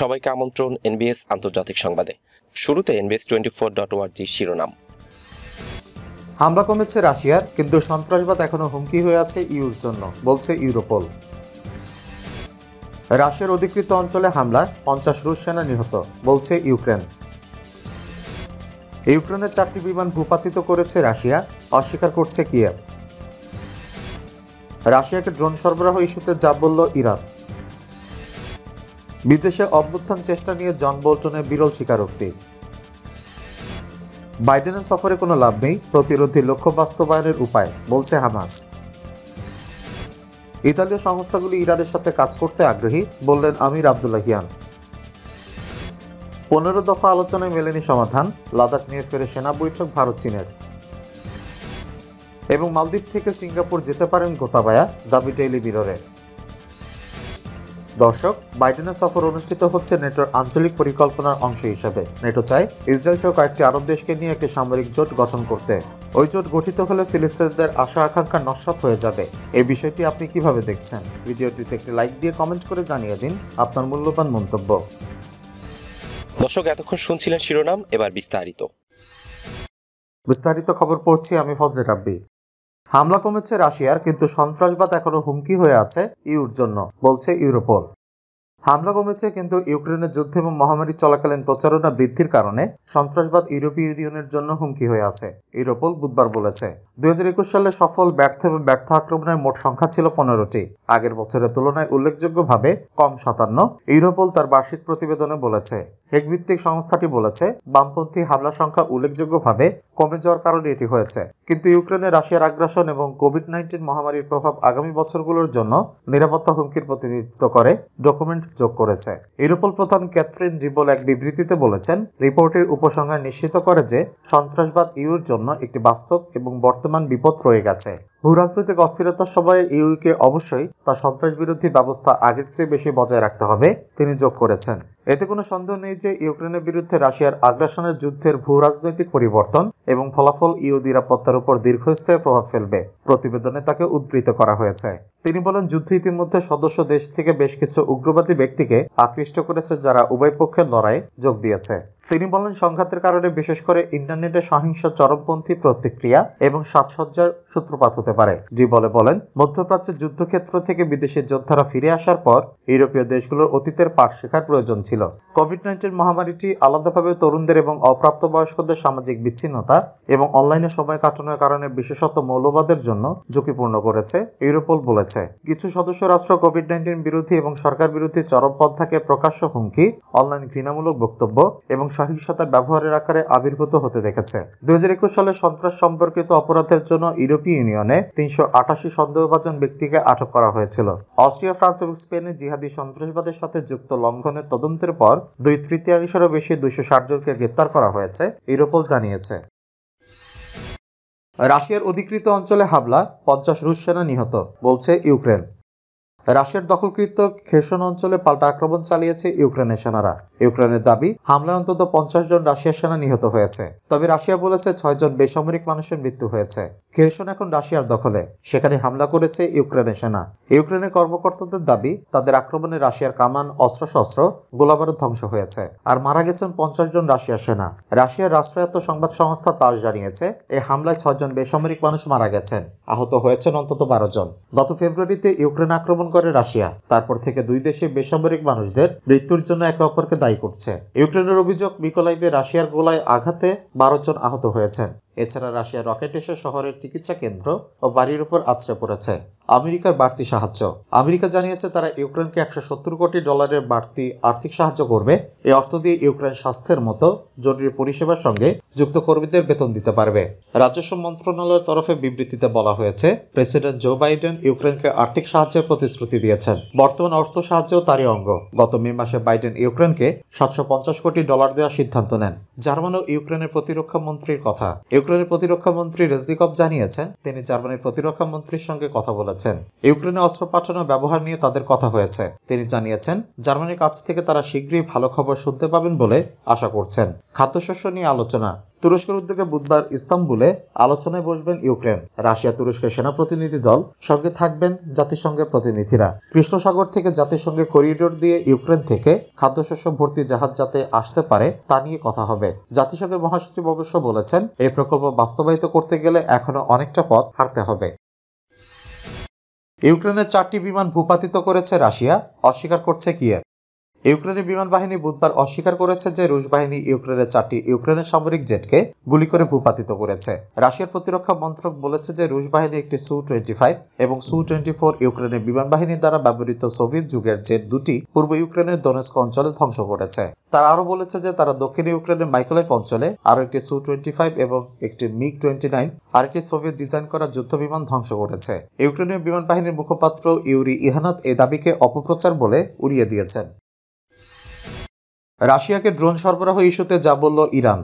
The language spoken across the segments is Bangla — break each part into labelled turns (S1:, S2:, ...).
S1: সবাইকে আমন্ত্রণ এনবিএস আন্তর্জাতিক সংবাদে শুরুতে এনবিএস টোয়েন্টি ফোর ডট ওয়ার্জি শিরোনাম হামলা কমেছে রাশিয়ার কিন্তু সন্ত্রাসবাদ এখনও হুমকি হয়ে আছে ইউর জন্য বলছে ইউরোপল রাশিয়ার অধিকৃত অঞ্চলে হামলায় পঞ্চাশ রুশ সেনা নিহত বলছে ইউক্রেন ইউক্রেনের চারটি বিমান ভূপাতিত করেছে রাশিয়া অস্বীকার করছে কিয়েভ রাশিয়াকে ড্রোন সরবরাহ ইস্যুতে যা বলল ইরান বিদেশে অভ্যুত্থান চেষ্টা নিয়ে জন বোল্টনের বিরল স্বীকারোক্তি বাইডেনের সফরে কোনো লাভ নেই প্রতিরোধী লক্ষ্য বাস্তবায়নের উপায় বলছে হামাস ইতালীয় সংস্থাগুলি ইরানের সাথে কাজ করতে আগ্রহী বললেন আমির হিয়ান পনেরো দফা আলোচনায় মেলেনি সমাধান লাদাখ নিয়ে ফেরে সেনা বৈঠক ভারত চীনের এবং মালদ্বীপ থেকে সিঙ্গাপুর যেতে পারেন গোতাবায়া দাবি ডেইলি বিরোরের দর্শক বাইডেনের সফর অনুষ্ঠিত হচ্ছে নেটোর আঞ্চলিক পরিকল্পনার অংশ হিসেবে নেটো চায় ইসরায়েল সহ কয়েকটি আরব দেশকে নিয়ে একটি সামরিক জোট গঠন করতে ওই জোট গঠিত হলে ফিলিস্তিনদের আশা আকাঙ্ক্ষা নস্বাত হয়ে যাবে এই বিষয়টি আপনি কিভাবে দেখছেন ভিডিওটিতে একটি লাইক দিয়ে কমেন্ট করে জানিয়ে দিন আপনার মূল্যবান মন্তব্য দর্শক এতক্ষণ শুনছিলেন শিরোনাম এবার বিস্তারিত বিস্তারিত খবর পড়ছি আমি ফজলে রাব্বি হামলা কমেছে রাশিয়ার কিন্তু সন্ত্রাসবাদ এখনো হুমকি হয়ে আছে ইউর জন্য বলছে ইউরোপল হামলা কমেছে কিন্তু ইউক্রেনের যুদ্ধ এবং মহামারী চলাকালীন প্রচারণা বৃদ্ধির কারণে সন্ত্রাসবাদ ইউরোপীয় ইউনিয়নের জন্য হুমকি হয়ে আছে ইউরোপল বুধবার বলেছে দুই সালে সফল ব্যর্থ এবং ব্যর্থ আক্রমণের মোট সংখ্যা ছিল পনেরোটি আগের বছরের তুলনায় উল্লেখযোগ্যভাবে কম সাতান্ন ইউরোপল তার বার্ষিক প্রতিবেদনে বলেছে হেগভিত্তিক সংস্থাটি বলেছে বামপন্থী হামলার সংখ্যা উল্লেখযোগ্যভাবে কমে যাওয়ার কারণে এটি হয়েছে কিন্তু ইউক্রেনে রাশিয়ার আগ্রাসন এবং কোভিড নাইন্টিন মহামারীর প্রভাব আগামী বছরগুলোর জন্য নিরাপত্তা হুমকির প্রতিনিধিত্ব করে ডকুমেন্ট যোগ করেছে ইউরোপল প্রধান ক্যাথরিন ডিবল এক বিবৃতিতে বলেছেন রিপোর্টের উপসংহার নিশ্চিত করে যে সন্ত্রাসবাদ ইউর জন্য একটি বাস্তব এবং বর্তমান বিপদ রয়ে গেছে ভূরাজনৈতিক অস্থিরতার সময়ে ইউকে অবশ্যই তার সন্ত্রাস বিরোধী ব্যবস্থা আগের চেয়ে বেশি বজায় রাখতে হবে তিনি যোগ করেছেন এতে কোনো সন্দেহ নেই যে ইউক্রেনের বিরুদ্ধে রাশিয়ার আগ্রাসনের যুদ্ধের ভূ রাজনৈতিক পরিবর্তন এবং ফলাফল ইউ নিরাপত্তার উপর দীর্ঘস্থায়ী প্রভাব ফেলবে প্রতিবেদনে তাকে উদ্ধৃত করা হয়েছে তিনি বলেন যুদ্ধ ইতিমধ্যে সদস্য দেশ থেকে বেশ কিছু উগ্রবাদী ব্যক্তিকে আকৃষ্ট করেছে যারা উভয় পক্ষের লড়াই যোগ দিয়েছে তিনি বলেন সংঘাতের কারণে বিশেষ করে ইন্টারনেটে সহিংস চরমপন্থী প্রতিক্রিয়া এবং সাজসজ্জার সূত্রপাত হতে পারে জি বলে বলেন মধ্যপ্রাচ্যের যুদ্ধক্ষেত্র থেকে বিদেশি যোদ্ধারা ফিরে আসার পর ইউরোপীয় দেশগুলোর অতীতের পাঠ শেখার প্রয়োজন ছিল ছিল কোভিড নাইন্টিন মহামারীটি আলাদাভাবে তরুণদের এবং অপ্রাপ্ত বয়স্কদের সামাজিক বিচ্ছিন্নতা এবং অনলাইনে সময় কাটানোর কারণে বিশেষত মৌলবাদের জন্য ঝুঁকিপূর্ণ করেছে ইউরোপল বলেছে কিছু সদস্য রাষ্ট্র কোভিড নাইন্টিন বিরোধী এবং সরকার বিরোধী চরমপন্থাকে প্রকাশ্য হুমকি অনলাইন ঘৃণামূলক বক্তব্য এবং সহিংসতার ব্যবহারের আকারে আবির্ভূত হতে দেখেছে দুই সালে সন্ত্রাস সম্পর্কিত অপরাধের জন্য ইউরোপীয় ইউনিয়নে তিনশো আটাশি সন্দেহভাজন ব্যক্তিকে আটক করা হয়েছিল অস্ট্রিয়া ফ্রান্স এবং স্পেনে জিহাদি সন্ত্রাসবাদের সাথে যুক্ত লঙ্ঘনের তদন্তের তদন্তের পর দুই তৃতীয়াংশেরও বেশি দুইশো ষাট জনকে গ্রেপ্তার করা হয়েছে ইউরোপল জানিয়েছে রাশিয়ার অধিকৃত অঞ্চলে হামলা পঞ্চাশ রুশ সেনা নিহত বলছে ইউক্রেন রাশিয়ার দখলকৃত খেসন অঞ্চলে পাল্টা আক্রমণ চালিয়েছে ইউক্রেনের সেনারা ইউক্রেনের দাবি হামলায় অন্তত পঞ্চাশ জন রাশিয়ার সেনা নিহত হয়েছে তবে রাশিয়া বলেছে ছয়জন বেসামরিক মানুষের মৃত্যু হয়েছে খেরসন এখন রাশিয়ার দখলে সেখানে হামলা করেছে ইউক্রেনের সেনা ইউক্রেনের কর্মকর্তাদের দাবি তাদের আক্রমণে রাশিয়ার কামান অস্ত্রশস্ত্র গোলাবারুদ ধ্বংস হয়েছে আর মারা গেছেন পঞ্চাশ জন রাশিয়ার সেনা রাশিয়ার রাষ্ট্রায়ত্ত সংবাদ সংস্থা তাস জানিয়েছে এই হামলায় ছজন বেসামরিক মানুষ মারা গেছেন আহত হয়েছেন অন্তত বারো জন গত ফেব্রুয়ারিতে ইউক্রেন আক্রমণ করে রাশিয়া তারপর থেকে দুই দেশে বেসামরিক মানুষদের মৃত্যুর জন্য একে অপরকে দায়ী করছে ইউক্রেনের অভিযোগ মিকোলাইভে রাশিয়ার গোলায় আঘাতে বারো জন আহত হয়েছেন এছাড়া রাশিয়ার রকেট এসে শহরের চিকিৎসা কেন্দ্র ও বাড়ির উপর আছড়ে পড়েছে আমেরিকার বাড়তি সাহায্য আমেরিকা জানিয়েছে তারা ইউক্রেনকে একশো সত্তর কোটি ডলারের বাড়তি আর্থিক সাহায্য করবে এই অর্থ দিয়ে ইউক্রেন স্বাস্থ্যের মতো জরুরি পরিষেবার সঙ্গে যুক্ত কর্মীদের বেতন দিতে পারবে রাজস্ব মন্ত্রণালয়ের তরফে বিবৃতিতে বলা হয়েছে প্রেসিডেন্ট জো বাইডেন ইউক্রেনকে আর্থিক সাহায্যের প্রতিশ্রুতি দিয়েছেন বর্তমান অর্থ সাহায্য তারই অঙ্গ গত মে মাসে বাইডেন ইউক্রেনকে সাতশো কোটি ডলার দেওয়ার সিদ্ধান্ত নেন জার্মান ও ইউক্রেনের প্রতিরক্ষা মন্ত্রীর কথা ইউক্রেনের প্রতিরক্ষা মন্ত্রী রেজনিকভ জানিয়েছেন তিনি জার্মানির প্রতিরক্ষামন্ত্রীর সঙ্গে কথা বলেছেন ইউক্রেনে অস্ত্র পাঠানো ব্যবহার নিয়ে তাদের কথা হয়েছে তিনি জানিয়েছেন জার্মানির কাছ থেকে তারা শীঘ্রই ভালো খবর শুনতে পাবেন বলে আশা করছেন খাদ্যশস্য নিয়ে আলোচনা তুরস্কের উদ্যোগে বুধবার ইস্তাম্বুলে আলোচনায় বসবেন ইউক্রেন রাশিয়া তুরস্কের সেনা প্রতিনিধি দল সঙ্গে থাকবেন জাতিসংঘের প্রতিনিধিরা কৃষ্ণসাগর থেকে জাতিসংঘে করিডোর দিয়ে ইউক্রেন থেকে খাদ্যশস্য ভর্তি জাহাজ যাতে আসতে পারে তা নিয়ে কথা হবে জাতিসংঘের মহাসচিব অবশ্য বলেছেন এই প্রকল্প বাস্তবায়িত করতে গেলে এখনো অনেকটা পথ হারতে হবে ইউক্রেনের চারটি বিমান ভূপাতিত করেছে রাশিয়া অস্বীকার করছে কিয়ের ইউক্রেনের বিমান বাহিনী বুধবার অস্বীকার করেছে যে রুশ বাহিনী ইউক্রেনের চারটি ইউক্রেনের সামরিক জেটকে গুলি করে ভূপাতিত করেছে রাশিয়ার প্রতিরক্ষা মন্ত্রক বলেছে যে রুশ বাহিনী একটি সু টোয়েন্টি ফাইভ এবং সু টোয়েন্টি ফোর ইউক্রেনের বিমান বাহিনী দ্বারা ব্যবহৃত সোভিয়েত যুগের জেট দুটি পূর্ব ইউক্রেনের দনেস্ক অঞ্চলে ধ্বংস করেছে তারা আরও বলেছে যে তারা দক্ষিণ ইউক্রেনের মাইকোলাইফ অঞ্চলে আরও একটি সু টোয়েন্টি ফাইভ এবং একটি মিগ টোয়েন্টি নাইন আরেকটি সোভিয়েত ডিজাইন করা যুদ্ধ বিমান ধ্বংস করেছে ইউক্রেনীয় বিমান বাহিনীর মুখপাত্র ইউরি ইহানাত এ দাবিকে অপপ্রচার বলে উড়িয়ে দিয়েছেন রাশিয়াকে ড্রোন সরবরাহ ইস্যুতে যা বলল ইরান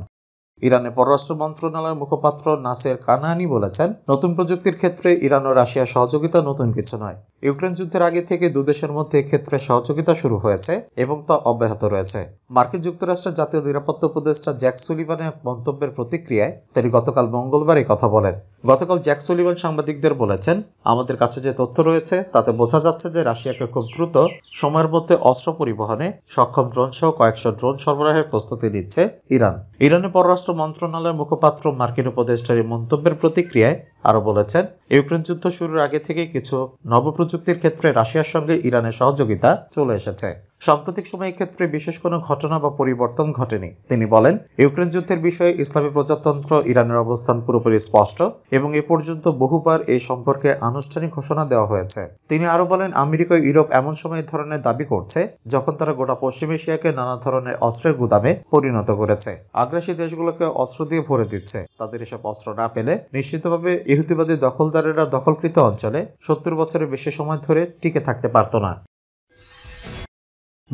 S1: ইরানের পররাষ্ট্র মন্ত্রণালয়ের মুখপাত্র নাসের কানহানি বলেছেন নতুন প্রযুক্তির ক্ষেত্রে ইরান ও রাশিয়ার সহযোগিতা নতুন কিছু নয় ইউক্রেন যুদ্ধের আগে থেকে দুদেশের মধ্যে ক্ষেত্রে সহযোগিতা শুরু হয়েছে এবং তা অব্যাহত রয়েছে মার্কিন যুক্তরাষ্ট্রের জাতীয় নিরাপত্তা উপদেষ্টা জ্যাক সুলিভানের মন্তব্যের প্রতিক্রিয়ায় তিনি গতকাল মঙ্গলবার কথা বলেন গতকাল জ্যাক সুলিভান সাংবাদিকদের বলেছেন আমাদের কাছে যে তথ্য রয়েছে তাতে বোঝা যাচ্ছে যে রাশিয়াকে খুব দ্রুত সময়ের মধ্যে অস্ত্র পরিবহনে সক্ষম ড্রোন সহ কয়েকশো ড্রোন সরবরাহের প্রস্তুতি নিচ্ছে ইরান ইরানের পররাষ্ট্র মন্ত্রণালয়ের মুখপাত্র মার্কিন উপদেষ্টার এই মন্তব্যের প্রতিক্রিয়ায় আরও বলেছেন ইউক্রেন যুদ্ধ শুরুর আগে থেকে কিছু নবপ্রযুক্তির ক্ষেত্রে রাশিয়ার সঙ্গে ইরানের সহযোগিতা চলে এসেছে সাম্প্রতিক সময়ে ক্ষেত্রে বিশেষ কোনো ঘটনা বা পরিবর্তন ঘটেনি তিনি বলেন ইউক্রেন যুদ্ধের বিষয়ে ইসলামী প্রজাতন্ত্র ইরানের অবস্থান পুরোপুরি স্পষ্ট এবং এ পর্যন্ত বহুবার এই সম্পর্কে আনুষ্ঠানিক ঘোষণা দেওয়া হয়েছে তিনি আরও বলেন আমেরিকা ইউরোপ এমন সময় ধরনের দাবি করছে যখন তারা গোটা পশ্চিম এশিয়াকে নানা ধরনের অস্ত্রের গুদামে পরিণত করেছে আগ্রাসী দেশগুলোকে অস্ত্র দিয়ে ভরে দিচ্ছে তাদের এসব অস্ত্র না পেলে নিশ্চিতভাবে ইহুদিবাদী দখলদারেরা দখলকৃত অঞ্চলে সত্তর বছরের বেশি সময় ধরে টিকে থাকতে পারত না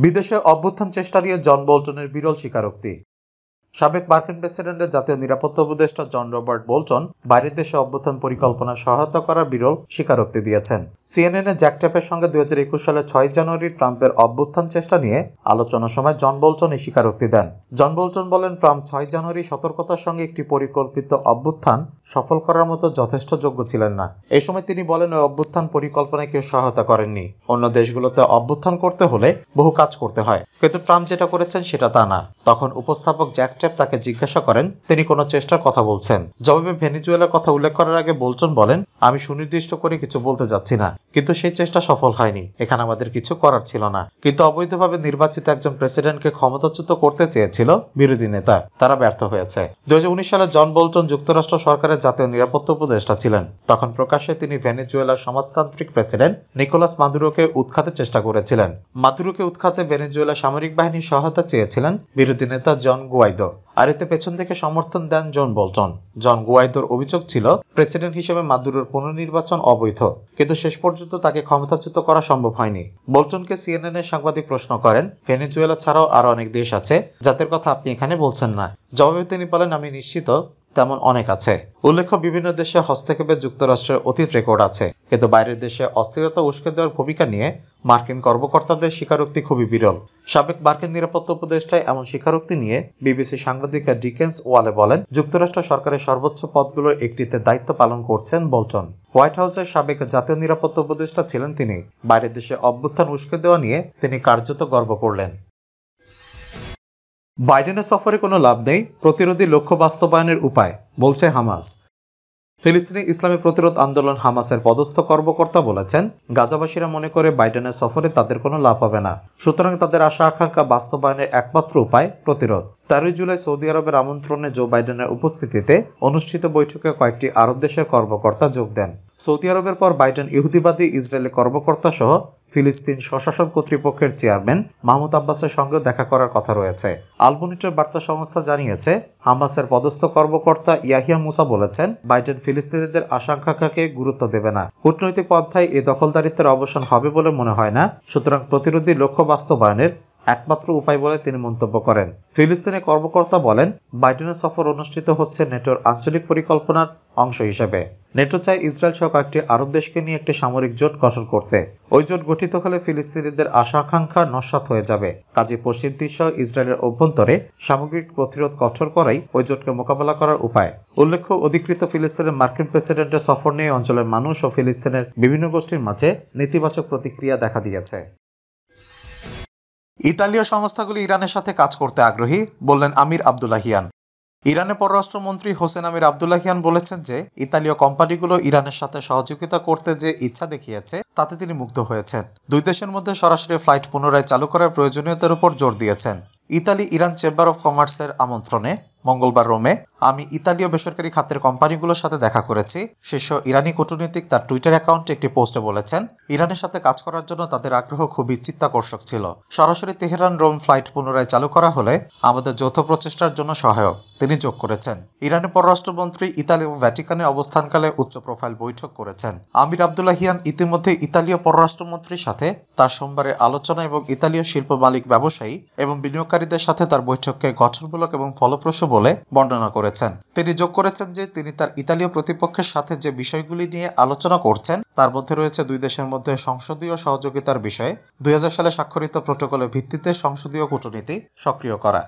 S1: বিদেশে অভ্যুত্থান চেষ্টা নিয়ে জন বোল্টনের বিরল স্বীকারোক্তি সাবেক মার্কিন প্রেসিডেন্টের জাতীয় নিরাপত্তা উপদেষ্টা জন রবার্ট বোলটন বাইরের দেশে অভ্যুত্থান পরিকল্পনা সহায়তা করার বিরল স্বীকারোক্তি দিয়েছেন সিএনএন জ্যাক ট্যাপের সঙ্গে দুই হাজার একুশ সালের ছয় জানুয়ারি ট্রাম্পের অভ্যুত্থান চেষ্টা নিয়ে আলোচনার সময় জন বোলটন এই স্বীকারোক্তি দেন জন বোলটন বলেন ট্রাম্প ছয় জানুয়ারি সতর্কতার সঙ্গে একটি পরিকল্পিত অভ্যুত্থান সফল করার মতো যথেষ্ট যোগ্য ছিলেন না এই সময় তিনি বলেন ওই অভ্যুত্থান পরিকল্পনায় কেউ সহায়তা করেননি অন্য দেশগুলোতে অভ্যুত্থান করতে হলে বহু কাজ করতে হয় কিন্তু ট্রাম্প যেটা করেছেন সেটা তা না তখন উপস্থাপক জ্যাক ম্যাকট্যাব তাকে জিজ্ঞাসা করেন তিনি কোনো চেষ্টার কথা বলছেন জবাবে ভেনিজুয়েলার কথা উল্লেখ করার আগে বলছেন বলেন আমি সুনির্দিষ্ট করে কিছু বলতে যাচ্ছি না কিন্তু সেই চেষ্টা সফল হয়নি এখানে আমাদের কিছু করার ছিল না কিন্তু অবৈধভাবে নির্বাচিত একজন প্রেসিডেন্টকে ক্ষমতাচ্যুত করতে চেয়েছিল বিরোধী নেতা তারা ব্যর্থ হয়েছে দু সালে জন বোল্টন যুক্তরাষ্ট্র সরকারের জাতীয় নিরাপত্তা উপদেষ্টা ছিলেন তখন প্রকাশ্যে তিনি ভেনেজুয়েলার সমাজতান্ত্রিক প্রেসিডেন্ট নিকোলাস মাদুরোকে উৎখাতের চেষ্টা করেছিলেন মাদুরোকে উৎখাতে ভেনেজুয়েলা সামরিক বাহিনীর সহায়তা চেয়েছিলেন বিরোধী নেতা জন গুয়াইদো আর এতে পেছন থেকে সমর্থন দেন জন বলটন জন গুয়াইদোর অভিযোগ ছিল প্রেসিডেন্ট হিসেবে মাদুরোর পুনর্নির্বাচন অবৈধ কিন্তু শেষ পর্যন্ত তাকে ক্ষমতাচ্যুত করা সম্ভব হয়নি বলটনকে সিএনএন এর সাংবাদিক প্রশ্ন করেন ভেনেজুয়েলা ছাড়াও আরো অনেক দেশ আছে যাদের কথা আপনি এখানে বলছেন না জবাবে তিনি বলেন আমি নিশ্চিত তেমন অনেক আছে উল্লেখ্য বিভিন্ন দেশে হস্তক্ষেপে যুক্তরাষ্ট্রের অতীত রেকর্ড আছে কিন্তু বাইরের দেশে অস্থিরতা উস্কে দেওয়ার ভূমিকা নিয়ে মার্কিন কর্মকর্তাদের স্বীকারোক্তি খুবই বিরল সাবেক মার্কিন নিরাপত্তা উপদেষ্টায় এমন স্বীকারোক্তি নিয়ে বিবিসি সাংবাদিকা ডিকেন্স ওয়ালে বলেন যুক্তরাষ্ট্র সরকারের সর্বোচ্চ পদগুলোর একটিতে দায়িত্ব পালন করছেন বলচন হোয়াইট হাউসের সাবেক জাতীয় নিরাপত্তা উপদেষ্টা ছিলেন তিনি বাইরের দেশে অভ্যুত্থান উস্কে দেওয়া নিয়ে তিনি কার্যত গর্ব করলেন বাইডেনের সফরে কোনো লাভ নেই প্রতিরোধী লক্ষ্য বাস্তবায়নের উপায় বলছে হামাস ফিলিস্তিনি ইসলামী প্রতিরোধ আন্দোলন হামাসের পদস্থ কর্মকর্তা বলেছেন গাজাবাসীরা মনে করে বাইডেনের সফরে তাদের কোনো লাভ হবে না সুতরাং তাদের আশা আকাঙ্ক্ষা বাস্তবায়নের একমাত্র উপায় প্রতিরোধ তেরোই জুলাই সৌদি আরবের আমন্ত্রণে জো বাইডেনের উপস্থিতিতে অনুষ্ঠিত বৈঠকে কয়েকটি আরব দেশের কর্মকর্তা যোগ দেন সৌদি আরবের পর বাইডেন ইহুদিবাদী ইসরায়েলের কর্মকর্তা সহ ফিলিস্তিন স্বশাসন কর্তৃপক্ষের চেয়ারম্যান মাহমুদ আব্বাসের সঙ্গে দেখা করার কথা রয়েছে আলবনিটের বার্তা সংস্থা জানিয়েছে হামাসের পদস্থ কর্মকর্তা ইয়াহিয়া মুসা বলেছেন বাইডেন ফিলিস্তিনিদের আশঙ্কাকে গুরুত্ব দেবে না কূটনৈতিক পন্থায় এ দখলদারিত্বের অবসান হবে বলে মনে হয় না সুতরাং প্রতিরোধী লক্ষ্য বাস্তবায়নের একমাত্র উপায় বলে তিনি মন্তব্য করেন ফিলিস্তিনের কর্মকর্তা বলেন বাইডেনের সফর অনুষ্ঠিত হচ্ছে নেটোর আঞ্চলিক পরিকল্পনার অংশ হিসেবে নেটো চায় ইসরায়েল সহ কয়েকটি আরব দেশকে নিয়ে একটি সামরিক জোট গঠন করতে ওই জোট গঠিত হলে ফিলিস্তিনিদের আশা আকাঙ্ক্ষা নস্বাত হয়ে যাবে কাজে পশ্চিম দিশ সহ ইসরায়েলের অভ্যন্তরে সামগ্রিক প্রতিরোধ কঠোর করাই ওই জোটকে মোকাবেলা করার উপায় উল্লেখ্য অধিকৃত ফিলিস্তিনের মার্কিন প্রেসিডেন্টের সফর নিয়ে অঞ্চলের মানুষ ও ফিলিস্তিনের বিভিন্ন গোষ্ঠীর মাঝে নেতিবাচক প্রতিক্রিয়া দেখা দিয়েছে ইতালীয় সংস্থাগুলি ইরানের সাথে কাজ করতে আগ্রহী বললেন আমির আবদুল্লাহিয়ান ইরানের পররাষ্ট্রমন্ত্রী হোসেন আমির আবদুল্লাহিয়ান বলেছেন যে ইতালীয় কোম্পানিগুলো ইরানের সাথে সহযোগিতা করতে যে ইচ্ছা দেখিয়েছে তাতে তিনি মুগ্ধ হয়েছেন দুই দেশের মধ্যে সরাসরি ফ্লাইট পুনরায় চালু করার প্রয়োজনীয়তার উপর জোর দিয়েছেন ইতালি ইরান চেম্বার অফ কমার্সের আমন্ত্রণে মঙ্গলবার রোমে আমি ইতালীয় বেসরকারি খাতের কোম্পানিগুলোর সাথে দেখা করেছি শীর্ষ ইরানি কূটনীতিক তার টুইটার অ্যাকাউন্টে একটি পোস্টে বলেছেন ইরানের সাথে কাজ করার জন্য তাদের আগ্রহ খুবই চিত্তাকর্ষক ছিল সরাসরি তেহরান রোম ফ্লাইট পুনরায় চালু করা হলে আমাদের যৌথ প্রচেষ্টার জন্য সহায়ক তিনি যোগ করেছেন ইরানের পররাষ্ট্রমন্ত্রী ইতালি ও ভ্যাটিকানে অবস্থানকালে উচ্চ প্রোফাইল বৈঠক করেছেন আমির আবদুল্লাহিয়ান ইতিমধ্যে ইতালীয় পররাষ্ট্রমন্ত্রীর সাথে তার সোমবারের আলোচনা এবং ইতালীয় শিল্প মালিক ব্যবসায়ী এবং বিনিয়োগকারীদের সাথে তার বৈঠককে গঠনমূলক এবং ফলপ্রসূ বলে বর্ণনা করেছেন তিনি যোগ করেছেন যে তিনি তার ইতালীয় প্রতিপক্ষের সাথে যে বিষয়গুলি নিয়ে আলোচনা করছেন তার মধ্যে রয়েছে দুই দেশের মধ্যে সংসদীয় সহযোগিতার বিষয়ে দুই সালে স্বাক্ষরিত প্রোটোকলের ভিত্তিতে সংসদীয় কূটনীতি সক্রিয় করা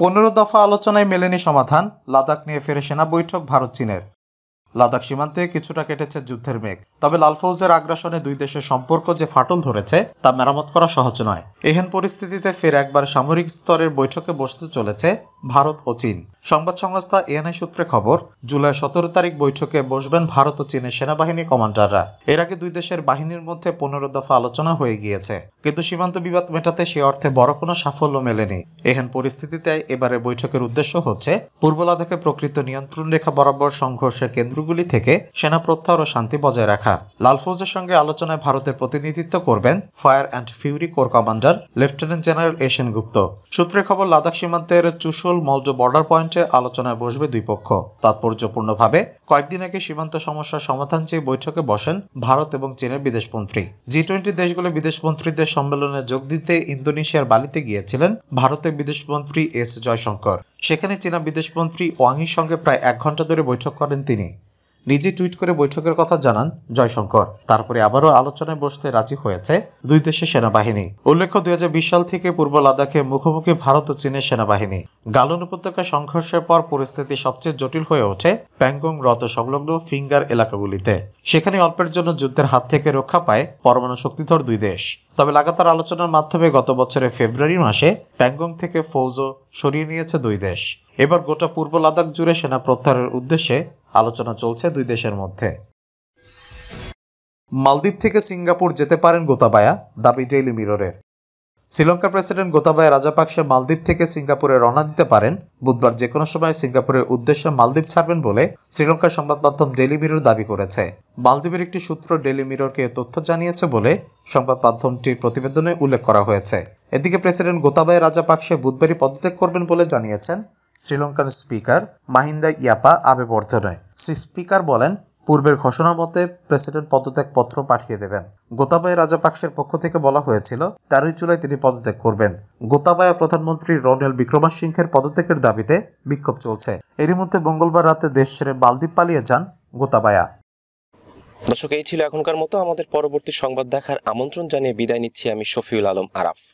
S1: পনেরো দফা আলোচনায় মেলেনি সমাধান লাদাখ নিয়ে ফেরে সেনা বৈঠক ভারত চীনের লাদাখ সীমান্তে কিছুটা কেটেছে যুদ্ধের মেঘ তবে লালফৌজের আগ্রাসনে দুই দেশের সম্পর্ক যে ফাটল ধরেছে তা মেরামত করা সহজ নয় এহেন পরিস্থিতিতে ফের একবার সামরিক স্তরের বৈঠকে বসতে চলেছে ভারত ও চীন সংবাদ সংস্থা এএনআই সূত্রে খবর জুলাই সতেরো তারিখ বৈঠকে বসবেন ভারত ও চীনের সেনাবাহিনী কমান্ডাররা এর আগে দুই দেশের বাহিনীর মধ্যে পনেরো দফা আলোচনা হয়ে গিয়েছে কিন্তু সীমান্ত বিবাদ মেটাতে সে অর্থে বড় কোনো সাফল্য মেলেনি এহেন পরিস্থিতিতে এবারে বৈঠকের উদ্দেশ্য হচ্ছে পূর্ব লাদাখে প্রকৃত নিয়ন্ত্রণ রেখা বরাবর সংঘর্ষের কেন্দ্রগুলি থেকে সেনা প্রত্যাহার ও শান্তি বজায় রাখা লালফৌজের সঙ্গে আলোচনায় ভারতের প্রতিনিধিত্ব করবেন fire and fury corps commander lieutenant general S N Gupta সূত্রে খবর লাদাখ সীমান্তের চুসুল অঞ্চল মলজো বর্ডার পয়েন্টে আলোচনায় বসবে দুই পক্ষ তাৎপর্যপূর্ণভাবে কয়েকদিন আগে সীমান্ত সমস্যার সমাধান চেয়ে বৈঠকে বসেন ভারত এবং চীনের বিদেশমন্ত্রী জি টোয়েন্টি দেশগুলো বিদেশমন্ত্রীদের সম্মেলনে যোগ দিতে ইন্দোনেশিয়ার বালিতে গিয়েছিলেন ভারতের বিদেশমন্ত্রী এস জয়শঙ্কর সেখানে চীনা বিদেশমন্ত্রী ওয়াংয়ের সঙ্গে প্রায় এক ঘন্টা ধরে বৈঠক করেন তিনি নিজে টুইট করে বৈঠকের কথা জানান জয়শঙ্কর তারপরে আবারও আলোচনায় বসতে রাজি হয়েছে দুই দেশের সেনাবাহিনী উল্লেখ্য দুই সাল থেকে পূর্ব লাদাখে মুখোমুখি ভারত ও চীনের সেনাবাহিনী গালন উপত্যকা সংঘর্ষের পর পরিস্থিতি সবচেয়ে জটিল হয়ে ওঠে প্যাংগং রত সংলগ্ন ফিঙ্গার এলাকাগুলিতে সেখানে অল্পের জন্য যুদ্ধের হাত থেকে রক্ষা পায় পরমাণু শক্তিধর দুই দেশ তবে লাগাতার আলোচনার মাধ্যমে গত বছরের ফেব্রুয়ারি মাসে প্যাংগং থেকে ফৌজ ও সরিয়ে নিয়েছে দুই দেশ এবার গোটা পূর্ব লাদাখ জুড়ে সেনা প্রত্যাহারের উদ্দেশ্যে আলোচনা চলছে দুই দেশের মধ্যে মালদ্বীপ থেকে সিঙ্গাপুর যেতে পারেন গোতাবায়া দাবি ডেইলি মিররের শ্রীলঙ্কার প্রেসিডেন্ট গোতাবায় রাজাপাকসে মালদ্বীপ থেকে সিঙ্গাপুরে রওনা দিতে পারেন বুধবার যে কোনো সময় সিঙ্গাপুরের উদ্দেশ্যে মালদ্বীপ ছাড়বেন বলে শ্রীলঙ্কার সংবাদ মাধ্যম ডেলি মিরর দাবি করেছে মালদ্বীপের একটি সূত্র ডেলি মিররকে তথ্য জানিয়েছে বলে সংবাদ মাধ্যমটির প্রতিবেদনে উল্লেখ করা হয়েছে এদিকে প্রেসিডেন্ট গোতাবায় রাজাপাকসে বুধবারই পদত্যাগ করবেন বলে জানিয়েছেন শ্রীলঙ্কার স্পিকার মাহিন্দা ইয়াপা আবেবর্ধনে স্পিকার বলেন পূর্বের ঘোষণা মতে প্রেসিডেন্ট পদত্যাগপত্র পাঠিয়ে দেবেন গোতাবায় রাজাপাক্সের পক্ষ থেকে বলা হয়েছিল তেরোই জুলাই তিনি পদত্যাগ করবেন গোতাবায়া প্রধানমন্ত্রী রনেল বিক্রমাসিংহের পদত্যাগের দাবিতে বিক্ষোভ চলছে এরই মধ্যে মঙ্গলবার রাতে দেশ ছেড়ে মালদ্বীপ পালিয়ে যান গোতাবায়া দর্শক এই ছিল এখনকার মতো আমাদের পরবর্তী সংবাদ দেখার আমন্ত্রণ জানিয়ে বিদায় নিচ্ছি আমি শফিউল আলম আরাফ